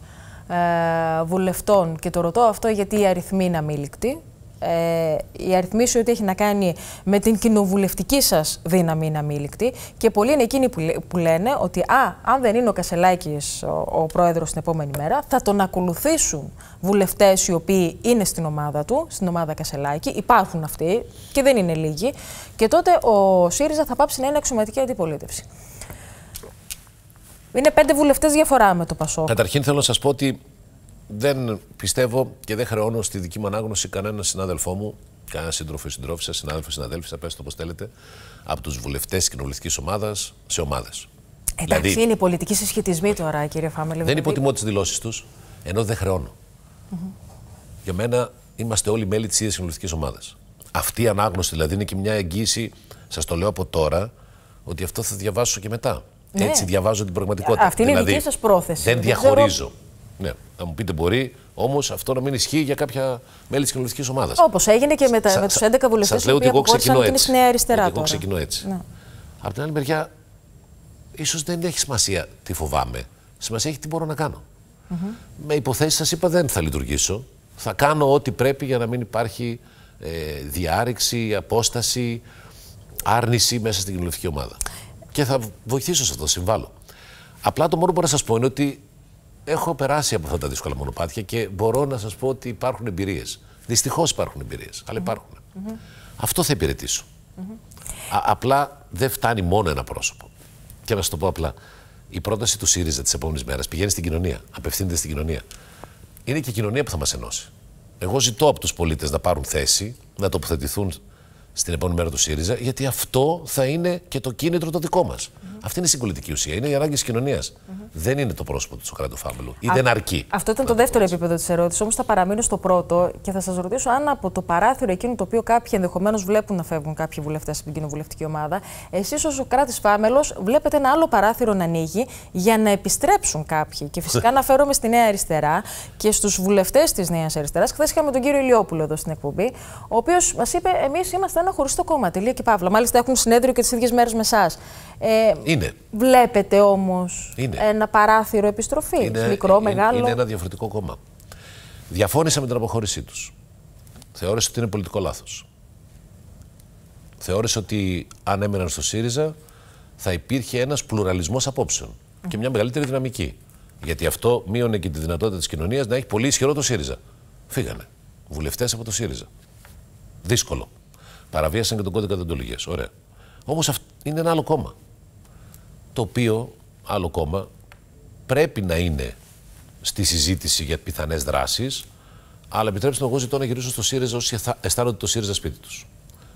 ε, βουλευτών. Και το ρωτώ αυτό γιατί η αριθμή είναι αμήλικτη ε, η αριθμή σου ότι έχει να κάνει με την κοινοβουλευτική σας δύναμη να μίληκτη και πολλοί είναι εκείνοι που λένε ότι α, αν δεν είναι ο Κασελάκης ο, ο πρόεδρος την επόμενη μέρα θα τον ακολουθήσουν βουλευτές οι οποίοι είναι στην ομάδα του, στην ομάδα Κασελάκη, υπάρχουν αυτοί και δεν είναι λίγοι και τότε ο ΣΥΡΙΖΑ θα πάψει να είναι αξιωματική αντιπολίτευση. Είναι πέντε βουλευτές διαφορά με το Πασόκ. Καταρχήν θέλω να σας πω ότι δεν πιστεύω και δεν χρεώνω στη δική μου ανάγνωση κανένα συνάδελφό μου, κανένα σύντροφο ή συντροφισα συνάδελφο ή θα πέστε όπως θέλετε, από τους βουλευτές της κοινοβουλευτικής ομάδας σε ομάδες. Εντάξει, δηλαδή, είναι οι πολιτικοί συσχετισμοί τώρα, κύριε φαμελ Δεν δηλαδή- υποτιμώ τις δηλώσεις τους, ενώ δεν χρεώνω. Mm -hmm. Για μένα είμαστε όλοι μέλη της ίδιας κοινοβουλευτικής ομάδας. Αυτή η ανάγνωση δηλαδή είναι και μια εγγύηση, σας το λέω από τώρα, ότι αυτό θα διαβάσω και μετά. Ναι. Έτσι διαβάζω την πραγματικότητα. Αυτή είναι η δική δηλαδή, σας πρόθεση. Δεν διαχωρίζω. Ναι, να μου πείτε μπορεί Όμως αυτό να μην ισχύει για κάποια μέλη της κοινοβουλευτικής ομάδας. Όπως έγινε και με, με τους 11 βουλευτέ που εγώ ξεκινώ έτσι. Νέα αριστερά ναι, εγώ ξεκινώ έτσι. Ναι. Απ' την άλλη μεριά, ίσως δεν έχει σημασία τι φοβάμαι. Σημασία έχει τι μπορώ να κάνω. Mm -hmm. Με υποθέσεις σας είπα δεν θα λειτουργήσω. Θα κάνω ό,τι πρέπει για να μην υπάρχει ε, διάρρηξη, απόσταση, άρνηση μέσα στην κοινοβουλευτική ομάδα. Και θα βοηθήσω σε αυτό, συμβάλλω. Απλά το μόνο που μπορώ να σας πω είναι ότι έχω περάσει από αυτά τα δύσκολα μονοπάτια και μπορώ να σας πω ότι υπάρχουν εμπειρίες. Δυστυχώς υπάρχουν εμπειρίες, αλλά υπάρχουν. Αυτό θα υπηρετήσω. απλά δεν φτάνει μόνο ένα πρόσωπο. Και να σας το πω απλά. Η πρόταση του ΣΥΡΙΖΑ της επόμενης μέρας πηγαίνει στην κοινωνία, απευθύνεται στην κοινωνία. Είναι και η κοινωνία που θα μας ενώσει. Εγώ ζητώ από τους πολίτες να πάρουν θέση, να τοποθετηθούν στην επόμενη μέρα του ΣΥΡΙΖΑ, γιατί αυτό θα είναι και το κίνητρο το δικό μας. Αυτή είναι η συγκολητική ουσία. Είναι η ανάγκη της κοινωνίας. Mm-hmm. Δεν είναι το πρόσωπο του Σοκράτου Φάμελου ή Α, δεν αρκεί. Αυτό ήταν το δεύτερο επίπεδο της ερώτησης. Όμως θα παραμείνω στο πρώτο και θα σας ρωτήσω αν από το παράθυρο εκείνο το οποίο κάποιοι ενδεχομένως βλέπουν να φεύγουν κάποιοι βουλευτές από την κοινοβουλευτική ομάδα, εσείς ο κράτη Φάμελος βλέπετε ένα άλλο παράθυρο να ανοίγει για να επιστρέψουν κάποιοι. Και φυσικά αναφέρομαι στη Νέα Αριστερά και στους βουλευτές της Νέας Αριστεράς. Χθες είχαμε τον κύριο Ηλιόπουλο εδώ στην εκπομπή, ο οποίος μας είπε: Εμείς είμαστε ένα χωριστό κόμμα. Τελεία και παύλα. Μάλιστα έχουν συνέδριο και τις ίδιες μέρες με εσάς. Ε, Βλέπετε όμως ένα παράθυρο επιστροφής, μικρό, είναι, ε, μεγάλο. Είναι ένα διαφορετικό κόμμα. Διαφώνησα με την αποχώρησή τους. Θεώρησε ότι είναι πολιτικό λάθος. Θεώρησε ότι αν έμεναν στο ΣΥΡΙΖΑ θα υπήρχε ένας πλουραλισμός απόψεων και μια μεγαλύτερη δυναμική. Γιατί αυτό μείωνε και τη δυνατότητα της κοινωνίας να έχει πολύ ισχυρό το ΣΥΡΙΖΑ. Φύγανε. Βουλευτές από το ΣΥΡΙΖΑ. Δύσκολο. Παραβίασαν και τον κώδικα διοντολογίας. Ωραία. Όμως είναι ένα άλλο κόμμα. Το οποίο, άλλο κόμμα, πρέπει να είναι στη συζήτηση για πιθανές δράσεις, αλλά επιτρέψτε μου εγώ ζητώ να γυρίσω στο ΣΥΡΙΖΑ όσοι αισθάνονται το ΣΥΡΙΖΑ σπίτι τους.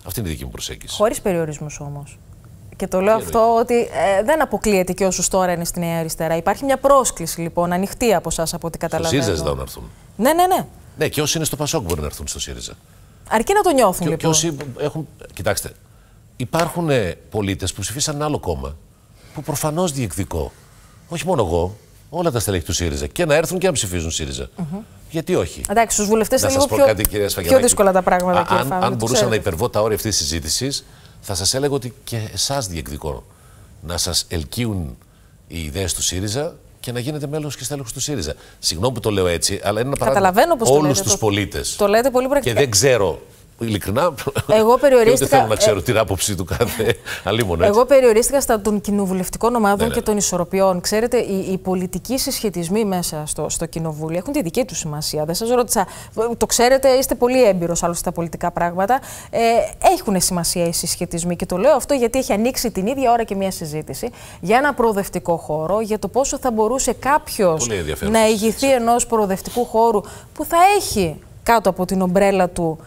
Αυτή είναι η δική μου προσέγγιση. Χωρίς περιορισμούς όμως. Και το λέω αυτό ότι ε, δεν αποκλείεται και όσους τώρα είναι στην Αριστερά. Υπάρχει μια πρόσκληση λοιπόν ανοιχτή από εσάς από ό,τι καταλαβαίνω. Στο ΣΥΡΙΖΑ ζητάω να έρθουν. Ναι, ναι, ναι. Ναι, και όσοι είναι στο Πασόκ μπορούν να έρθουν στο ΣΥΡΙΖΑ. Αρκεί να το νιώθουν και, λοιπόν. Και όσοι έχουν. Κοιτάξτε, υπάρχουν πολίτες που ψηφίσαν άλλο κόμμα που προφανώς διεκδικώ, όχι μόνο εγώ, όλα τα στελέχη του ΣΥΡΙΖΑ και να έρθουν και να ψηφίζουν ΣΥΡΙΖΑ. Γιατί όχι. Εντάξει, στους βουλευτές είναι λίγο πιο, κάτι, κυρία τα πράγματα. Α, αν αν μπορούσα ξέρετε. να υπερβώ τα όρια αυτής της συζήτησης, θα σας έλεγα ότι και εσάς διεκδικώ να σας ελκύουν οι ιδέες του ΣΥΡΙΖΑ και να γίνετε μέλος και στέλεχος του ΣΥΡΙΖΑ. Συγγνώμη που το λέω έτσι, αλλά είναι ένα παράδειγμα. Όλου του πολίτες. Το λέτε πολύ πρακτικά. Και δεν ξέρω ειλικρινά. Εγώ περιορίστηκα. δεν θέλω να ε, ξέρω την άποψη του κάθε αλίμονο. Εγώ περιορίστηκα στα των κοινοβουλευτικών ομάδων ναι, ναι, και ναι. των ισορροπιών. Ξέρετε, οι, οι πολιτικοί συσχετισμοί μέσα στο, στο κοινοβούλιο έχουν τη δική τους σημασία. Δεν σας ρώτησα. Το ξέρετε, είστε πολύ έμπειρος άλλωστε στα πολιτικά πράγματα. Ε, έχουν σημασία οι συσχετισμοί και το λέω αυτό γιατί έχει ανοίξει την ίδια ώρα και μια συζήτηση για ένα προοδευτικό χώρο, για το πόσο θα μπορούσε κάποιος να ηγηθεί ενός προοδευτικού χώρου που θα έχει κάτω από την ομπρέλα του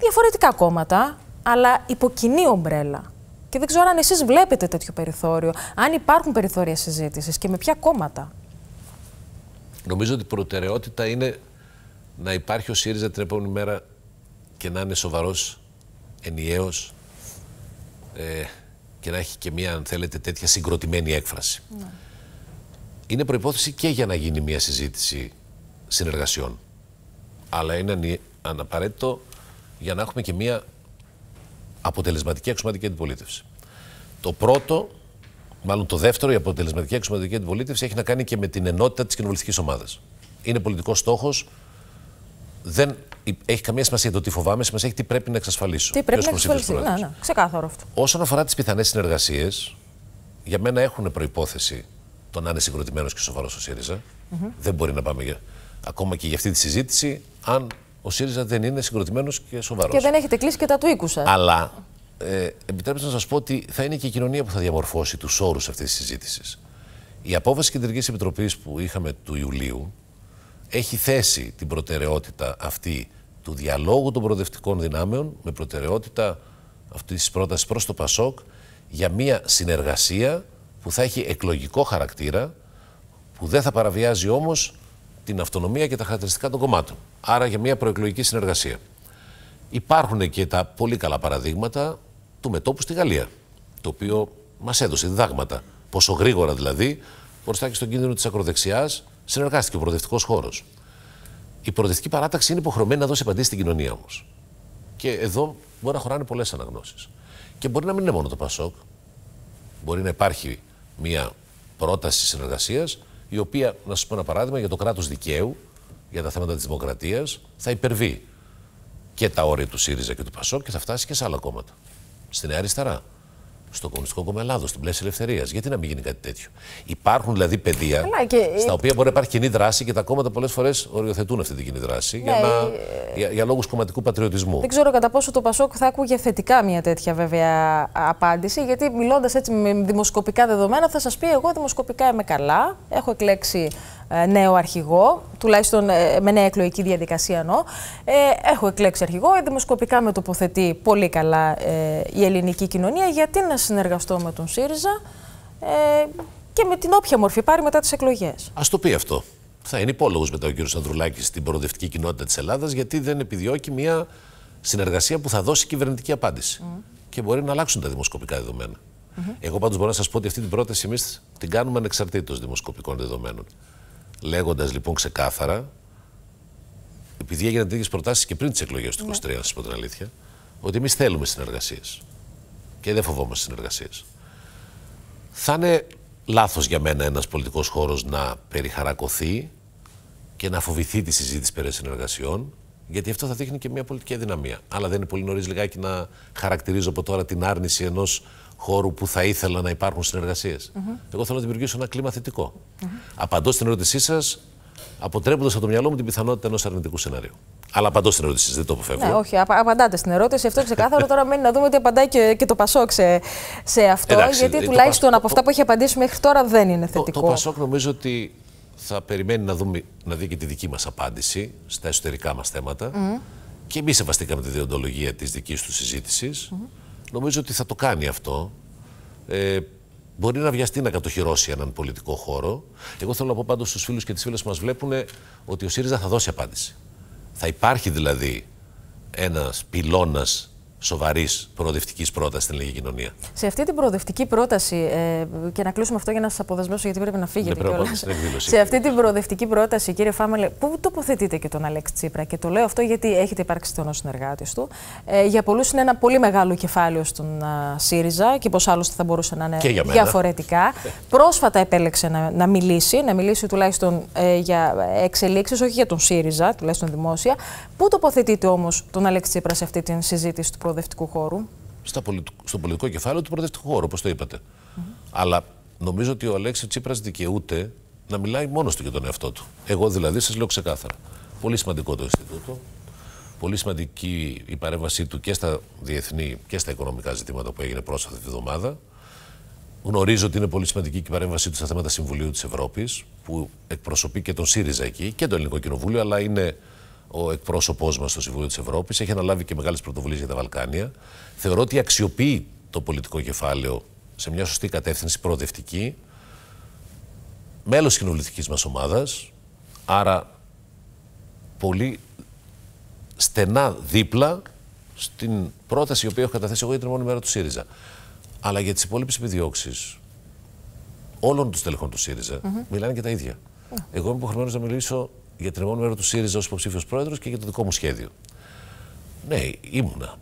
διαφορετικά κόμματα, αλλά υπό κοινή ομπρέλα. Και δεν ξέρω αν εσείς βλέπετε τέτοιο περιθώριο, αν υπάρχουν περιθώρια συζήτησης και με ποια κόμματα. Νομίζω ότι η προτεραιότητα είναι να υπάρχει ο ΣΥΡΙΖΑ την επόμενη μέρα και να είναι σοβαρός, ενιαίος ε, και να έχει και μία, αν θέλετε, τέτοια συγκροτημένη έκφραση. Ναι. Είναι προϋπόθεση και για να γίνει μία συζήτηση συνεργασιών. Αλλά είναι αναπαραίτητο για να έχουμε και μία αποτελεσματική αξιωματική αντιπολίτευση. Το πρώτο, μάλλον το δεύτερο, η αποτελεσματική αξιωματική αντιπολίτευση έχει να κάνει και με την ενότητα της κοινοβουλευτικής ομάδας. Είναι πολιτικός στόχος. Δεν έχει καμία σημασία το τι φοβάμαι, σημασία έχει τι πρέπει να εξασφαλίσω. Τι πρέπει να εξασφαλίσω. Ναι, ναι, ξεκάθαρο αυτό. Όσον αφορά τις πιθανές συνεργασίες, για μένα έχουν προπόθεση το να είναι συγκροτημένος και σοβαρός ο ΣΥΡΙΖΑ. Mm -hmm. Δεν μπορεί να πάμε για... ακόμα και για αυτή τη συζήτηση, αν ο ΣΥΡΙΖΑ δεν είναι συγκροτημένος και σοβαρός. Και δεν έχετε κλείσει και τα του οίκου Αλλά ε, επιτρέψτε να σας πω ότι θα είναι και η κοινωνία που θα διαμορφώσει τους όρους αυτής της συζήτησης. Η απόφαση Κεντρικής Επιτροπής που είχαμε του Ιουλίου έχει θέσει την προτεραιότητα αυτή του διαλόγου των προοδευτικών δυνάμεων με προτεραιότητα αυτής της πρότασης προς το ΠΑΣΟΚ για μια συνεργασία που θα έχει εκλογικό χαρακτήρα, που δεν θα παραβιάζει όμως την αυτονομία και τα χαρακτηριστικά των κομμάτων άρα για μια προεκλογική συνεργασία. Υπάρχουν και τα πολύ καλά παραδείγματα του μετόπου στη Γαλλία, το οποίο μας έδωσε διδάγματα. Πόσο γρήγορα δηλαδή, μπροστά και στον κίνδυνο της ακροδεξιάς, συνεργάστηκε ο προοδευτικός χώρος. Η προοδευτική παράταξη είναι υποχρεωμένη να δώσει απαντήσεις στην κοινωνία όμως. Και εδώ μπορεί να χωράνε πολλές αναγνώσεις. Και μπορεί να μην είναι μόνο το Πασόκ. Μπορεί να υπάρχει μια πρόταση συνεργασίας, η οποία, να σας πω ένα παράδειγμα, για το κράτος δικαίου, για τα θέματα της δημοκρατίας θα υπερβεί και τα όρια του ΣΥΡΙΖΑ και του ΠΑΣΟΚ και θα φτάσει και σε άλλα κόμματα. Στην Αριστερά, στο Κομμουνιστικό Κόμμα Ελλάδος, στην Πλαίσια Ελευθερίας. Γιατί να μην γίνει κάτι τέτοιο. Υπάρχουν δηλαδή πεδία στα οποία μπορεί να υπάρχει κοινή δράση και τα κόμματα πολλές φορές οριοθετούν αυτή την κοινή δράση για, ναι, να... για, για λόγους κομματικού πατριωτισμού. Δεν ξέρω κατά πόσο το Πασόκ θα άκουγε θετικά μια τέτοια βέβαια απάντηση, γιατί μιλώντας έτσι με δημοσκοπικά δεδομένα θα σας πει: Εγώ δημοσκοπικά είμαι καλά, έχω εκλέξει ε, νέο αρχηγό, τουλάχιστον ε, με νέα εκλογική διαδικασία εννοώ. Ε, έχω εκλέξει αρχηγό. Δημοσκοπικά με τοποθετεί πολύ καλά η ελληνική κοινωνία. Γιατί να συνεργαστώ με τον ΣΥΡΙΖΑ και με την όποια μορφή πάρει μετά τις εκλογές. Ας το πει αυτό. Θα είναι υπόλογος μετά ο κ. Σανδρουλάκη στην προοδευτική κοινότητα της Ελλάδας, γιατί δεν επιδιώκει μια συνεργασία που θα δώσει κυβερνητική απάντηση. Και μπορεί να αλλάξουν τα δημοσκοπικά δεδομένα. Εγώ πάντως μπορώ να σας πω ότι αυτή την πρόταση εμείς την κάνουμε ανεξαρτήτως δημοσκοπικών δεδομένων. Λέγοντας λοιπόν ξεκάθαρα, επειδή έγιναν τέτοιες προτάσεις και πριν τις εκλογές του 23, ναι. να σας πω την αλήθεια, ότι εμείς θέλουμε συνεργασίες. Και δεν φοβόμαστε συνεργασίες. Θα είναι λάθος για μένα ένας πολιτικός χώρος να περιχαρακωθεί και να φοβηθεί τη συζήτηση περί συνεργασιών, γιατί αυτό θα δείχνει και μια πολιτική αδυναμία. Αλλά δεν είναι πολύ νωρίς λιγάκι να χαρακτηρίζω από τώρα την άρνηση ενός χώρου που θα ήθελα να υπάρχουν συνεργασίες. Εγώ θέλω να δημιουργήσω ένα κλίμα θετικό. Mm Απαντώ στην ερώτησή σας, αποτρέποντας από το μυαλό μου την πιθανότητα ενός αρνητικού σενάριου. Αλλά απαντώ στην ερώτησή δεν το αποφεύγω. Ναι, όχι, απαντάτε στην ερώτηση. Αυτό ξεκάθαρο. Τώρα μένει να δούμε ότι απαντάει και, το Πασόκ σε, αυτό. γιατί τουλάχιστον από αυτά που έχει απαντήσει μέχρι τώρα δεν είναι θετικό. Το, το Πασόκ νομίζω ότι θα περιμένει να, δούμε, να δει και τη δική μας απάντηση στα εσωτερικά μας θέματα. Και εμεί σεβαστήκαμε τη διοντολογία της δικής του συζήτησης. Νομίζω ότι θα το κάνει αυτό. Ε, μπορεί να βιαστεί να κατοχυρώσει έναν πολιτικό χώρο. Εγώ θέλω να πω πάντως στους φίλους και τις φίλες που μας βλέπουν ότι ο ΣΥΡΙΖΑ θα δώσει απάντηση. Θα υπάρχει δηλαδή ένας πυλώνας σοβαρής προοδευτικής πρότασης στην ελληνική κοινωνία. Σε αυτή την προοδευτική πρόταση, ε, και να κλείσουμε αυτό για να σας αποδεσμεύσω, γιατί πρέπει να φύγετε ναι, κιόλα. Σε αυτή την προοδευτική πρόταση, κύριε Φάμελε, πού τοποθετείτε και τον Αλέξη Τσίπρα. Και το λέω αυτό γιατί έχετε υπάρξει τον συνεργάτης του. Ε, για πολλούς είναι ένα πολύ μεγάλο κεφάλαιο στον ΣΥΡΙΖΑ και πώ άλλωστε θα μπορούσε να είναι διαφορετικά. Πρόσφατα επέλεξε να, να μιλήσει, να μιλήσει τουλάχιστον ε, για εξελίξεις, όχι για τον ΣΥΡΙΖΑ, τουλάχιστον δημόσια. Πού τοποθετείτε όμως τον Αλέξη Τσίπρα σε αυτή την συζήτηση του προοδευτικού χώρου. Στα πολιτικ... στο πολιτικό κεφάλαιο του προοδευτικού χώρου, όπως το είπατε. Αλλά νομίζω ότι ο Αλέξης Τσίπρας δικαιούται να μιλάει μόνος του για τον εαυτό του. Εγώ δηλαδή σας λέω ξεκάθαρα. Πολύ σημαντικό το Ινστιτούτο. Πολύ σημαντική η παρέμβασή του και στα διεθνή και στα οικονομικά ζητήματα που έγινε πρόσφατα τη εβδομάδα. Γνωρίζω ότι είναι πολύ σημαντική και η παρέμβασή του στα θέματα Συμβουλίου της Ευρώπης, που εκπροσωπεί και τον ΣΥΡΙΖΑ εκεί και το Ελληνικό Κοινοβούλιο, αλλά είναι ο εκπρόσωπός μας στο Συμβούλιο της Ευρώπης, έχει αναλάβει και μεγάλες πρωτοβουλίες για τα Βαλκάνια. Θεωρώ ότι αξιοποιεί το πολιτικό κεφάλαιο σε μια σωστή κατεύθυνση, προοδευτική. Μέλος της κοινοβουλευτικής μας ομάδας, άρα πολύ στενά δίπλα στην πρόταση η οποία έχω καταθέσει εγώ για την μόνη μέρα του ΣΥΡΙΖΑ. Αλλά για τις υπόλοιπες επιδιώξεις όλων των στελεχών του ΣΥΡΙΖΑ μιλάνε και τα ίδια. Εγώ είμαι υποχρεωμένος να μιλήσω για την επόμενη μέρα του ΣΥΡΙΖΑ ως υποψήφιος πρόεδρος και για το δικό μου σχέδιο. Ναι, ήμουνα.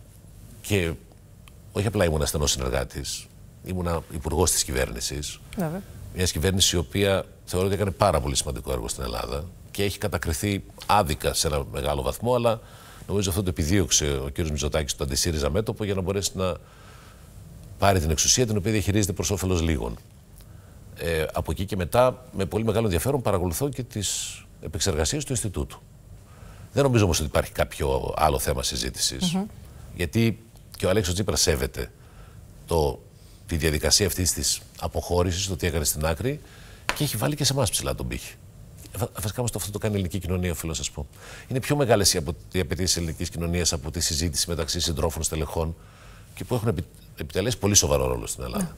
Και όχι απλά ήμουνα ασθενό συνεργάτης, ήμουνα υπουργός της κυβέρνησης. Μια κυβέρνηση η οποία θεωρώ ότι έκανε πάρα πολύ σημαντικό έργο στην Ελλάδα και έχει κατακριθεί άδικα σε ένα μεγάλο βαθμό, αλλά νομίζω αυτό το επιδίωξε ο κ. Μιζωτάκη του αντισύριζα μέτωπο για να μπορέσει να πάρει την εξουσία την οποία διαχειρίζεται προς όφελος λίγων. Ε, από εκεί και μετά, με πολύ μεγάλο ενδιαφέρον, παρακολουθώ και τις επεξεργασίας του Ινστιτούτου. Δεν νομίζω όμως ότι υπάρχει κάποιο άλλο θέμα συζήτησης. Γιατί και ο Αλέξο Τσίπρας σέβεται το, τη διαδικασία αυτής της αποχώρησης, το τι έκανε στην άκρη και έχει βάλει και σε εμάς ψηλά τον πύχη. Βασικά όμως αυτό το κάνει η ελληνική κοινωνία, οφείλω να σας πω. Είναι πιο μεγάλες οι απαιτήσεις της ελληνικής κοινωνίας από τη συζήτηση μεταξύ συντρόφων στελεχών και που έχουν επιτελέσει πολύ σοβαρό ρόλο στην Ελλάδα. Ναι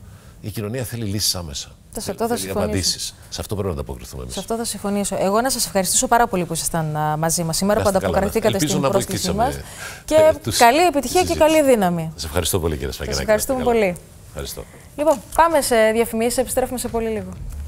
η κοινωνία θέλει λύσεις άμεσα. αυτό θα θέλει Σε αυτό πρέπει να ανταποκριθούμε εμείς. Σε αυτό θα συμφωνήσω. Εγώ να σας ευχαριστήσω πάρα πολύ που ήσασταν μαζί μας σήμερα, που ανταποκριθήκατε στην πρόσκλησή μας. Και καλή επιτυχία και καλή δύναμη. Σας ευχαριστώ πολύ, κύριε Σφαγγελάκη. Σα ευχαριστούμε πολύ. Λοιπόν, πάμε σε διαφημίσεις, επιστρέφουμε σε πολύ λίγο.